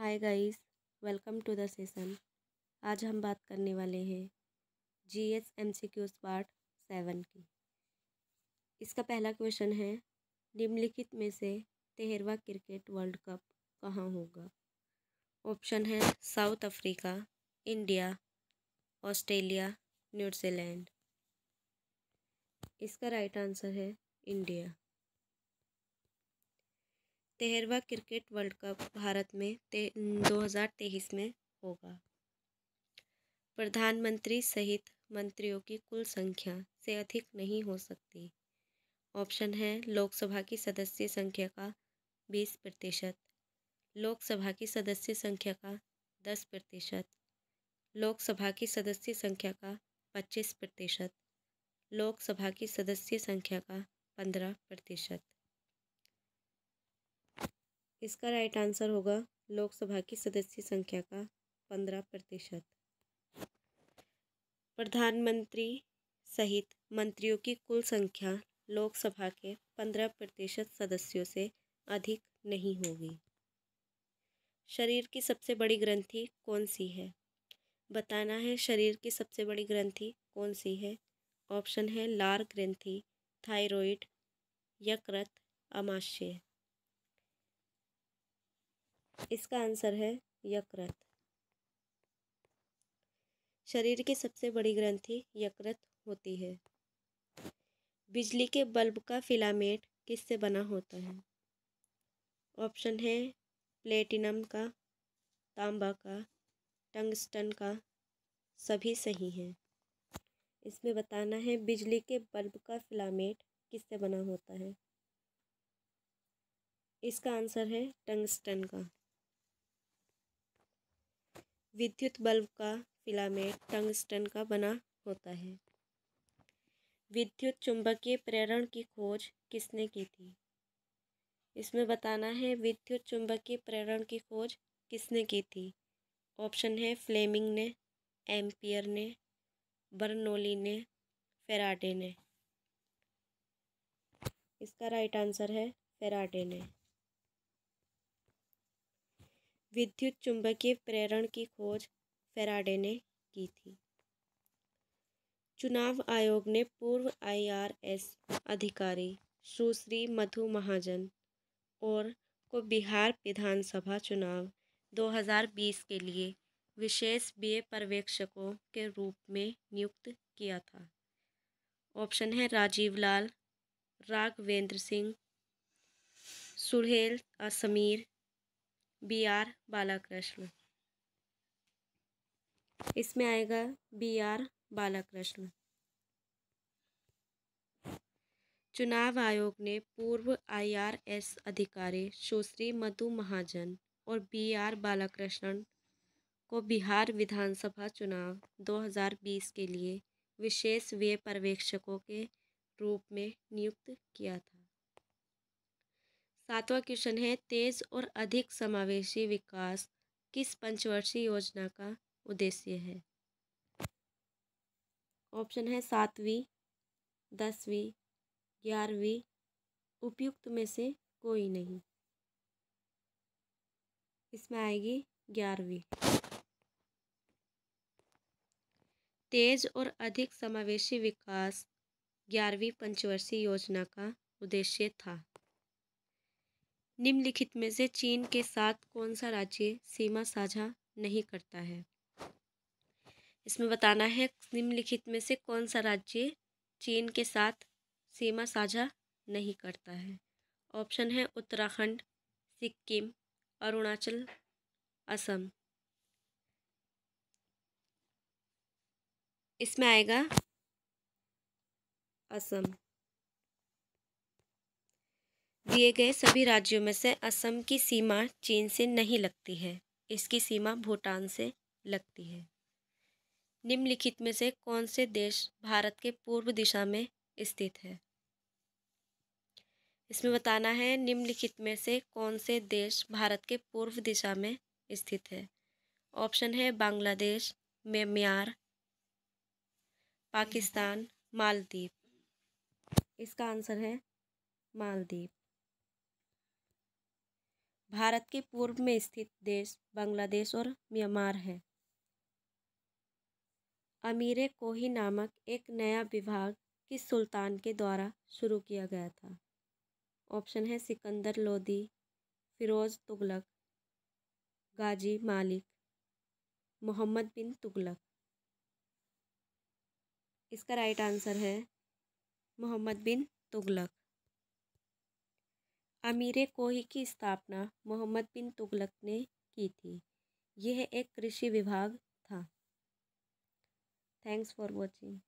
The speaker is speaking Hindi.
hi guys welcome to the session आज हम बात करने वाले हैं G S M C Qs part seven की इसका पहला क्वेश्चन है निम्नलिखित में से तेहरवा क्रिकेट वर्ल्ड कप कहाँ होगा ऑप्शन है South Africa India Australia New Zealand इसका राइट आंसर है इंडिया तेरहवा क्रिकेट वर्ल्ड कप भारत में ते, तेईस में होगा प्रधानमंत्री सहित मंत्रियों की कुल संख्या से अधिक नहीं हो सकती ऑप्शन है लोकसभा की सदस्य संख्या का बीस प्रतिशत लोकसभा की सदस्य संख्या का दस प्रतिशत लोकसभा की सदस्य संख्या का पच्चीस प्रतिशत लोकसभा की सदस्य संख्या का पंद्रह प्रतिशत इसका राइट आंसर होगा लोकसभा की सदस्य संख्या का पंद्रह प्रतिशत प्रधानमंत्री सहित मंत्रियों की कुल संख्या लोकसभा के पंद्रह प्रतिशत सदस्यों से अधिक नहीं होगी शरीर की सबसे बड़ी ग्रंथि कौन सी है बताना है शरीर की सबसे बड़ी ग्रंथि कौन सी है ऑप्शन है लार ग्रंथि थायरॉइड यकृत अमाशय इसका आंसर है यकृत शरीर की सबसे बड़ी ग्रंथि यकृत होती है बिजली के बल्ब का फिलामेंट किससे बना होता है ऑप्शन है प्लेटिनम का तांबा का टंगस्टन का सभी सही हैं इसमें बताना है बिजली के बल्ब का फिलामेंट किससे बना होता है इसका आंसर है टंगस्टन का विद्युत बल्ब का फिलामेंट टंगस्टन का बना होता है विद्युत चुंबकीय प्रेरण की खोज किसने की थी इसमें बताना है विद्युत चुंबकीय प्रेरण की खोज किसने की थी ऑप्शन है फ्लेमिंग ने एम्पियर ने बर्नोली ने फेराडे ने इसका राइट आंसर है फेराडे ने विद्युत चुंबकीय प्रेरण की खोज फेराडे ने की थी चुनाव आयोग ने पूर्व आईआरएस अधिकारी सुश्री मधु महाजन और को बिहार विधानसभा चुनाव 2020 के लिए विशेष बीए पर्यवेक्षकों के रूप में नियुक्त किया था ऑप्शन है राजीव लाल राघवेंद्र सिंह सुहेल असमीर बी आर बालाकृष्ण इसमें आएगा बी आर बालाकृष्ण चुनाव आयोग ने पूर्व आईआरएस अधिकारी सुश्री मधु महाजन और बी आर बालाकृष्णन को बिहार विधानसभा चुनाव 2020 के लिए विशेष व्यय पर्यवेक्षकों के रूप में नियुक्त किया था सातवां क्वेश्चन है तेज और अधिक समावेशी विकास किस पंचवर्षीय योजना का उद्देश्य है ऑप्शन है सातवीं दसवीं ग्यारहवीं उपयुक्त में से कोई नहीं इसमें आएगी ग्यारहवीं तेज और अधिक समावेशी विकास ग्यारहवीं पंचवर्षीय योजना का उद्देश्य था निम्नलिखित में से चीन के साथ कौन सा राज्य सीमा साझा नहीं करता है इसमें बताना है निम्नलिखित में से कौन सा राज्य चीन के साथ सीमा साझा नहीं करता है ऑप्शन है उत्तराखंड सिक्किम अरुणाचल असम इसमें आएगा असम दिए गए सभी राज्यों में से असम की सीमा चीन से नहीं लगती है इसकी सीमा भूटान से लगती है निम्नलिखित में से कौन से देश भारत के पूर्व दिशा में स्थित है इसमें बताना है निम्नलिखित में से कौन से देश भारत के पूर्व दिशा में स्थित है ऑप्शन है बांग्लादेश म्यांमार पाकिस्तान मालदीव इसका आंसर है मालदीव भारत के पूर्व में स्थित देश बांग्लादेश और म्यांमार है अमीरे कोही नामक एक नया विभाग किस सुल्तान के द्वारा शुरू किया गया था ऑप्शन है सिकंदर लोदी फिरोज़ तुगलक गाजी मालिक मोहम्मद बिन तुगलक इसका राइट आंसर है मोहम्मद बिन तुगलक अमीर कोही की स्थापना मोहम्मद बिन तुगलक ने की थी यह एक कृषि विभाग था थैंक्स फॉर वॉचिंग